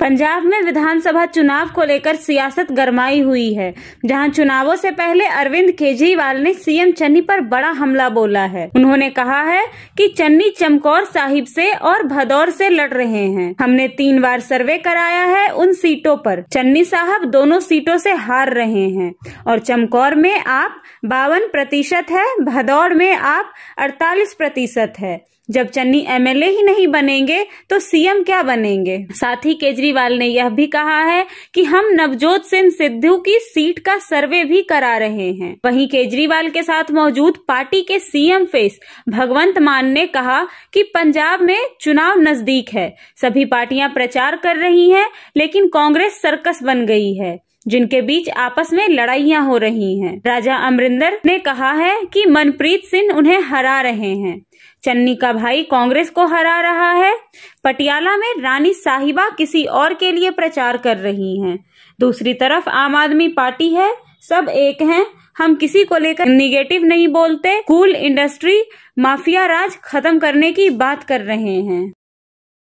पंजाब में विधानसभा चुनाव को लेकर सियासत गरमाई हुई है जहां चुनावों से पहले अरविंद केजरीवाल ने सीएम चन्नी पर बड़ा हमला बोला है उन्होंने कहा है कि चन्नी चमकौर साहिब से और भदौर से लड़ रहे हैं हमने तीन बार सर्वे कराया है उन सीटों पर चन्नी साहब दोनों सीटों से हार रहे हैं और चमकौर में आप बावन प्रतिशत है भदौर में आप अड़तालीस प्रतिशत है जब चन्नी एमएलए ही नहीं बनेंगे तो सीएम क्या बनेंगे साथ ही केजरीवाल ने यह भी कहा है कि हम नवजोत सिंह सिद्धू की सीट का सर्वे भी करा रहे हैं वहीं केजरीवाल के साथ मौजूद पार्टी के सीएम फेस भगवंत मान ने कहा कि पंजाब में चुनाव नजदीक है सभी पार्टियां प्रचार कर रही हैं लेकिन कांग्रेस सर्कस बन गई है जिनके बीच आपस में लड़ाइयाँ हो रही हैं। राजा अमरिंदर ने कहा है कि मनप्रीत सिंह उन्हें हरा रहे हैं चन्नी का भाई कांग्रेस को हरा रहा है पटियाला में रानी साहिबा किसी और के लिए प्रचार कर रही हैं। दूसरी तरफ आम आदमी पार्टी है सब एक हैं हम किसी को लेकर निगेटिव नहीं बोलते कूल इंडस्ट्री माफिया राज खत्म करने की बात कर रहे हैं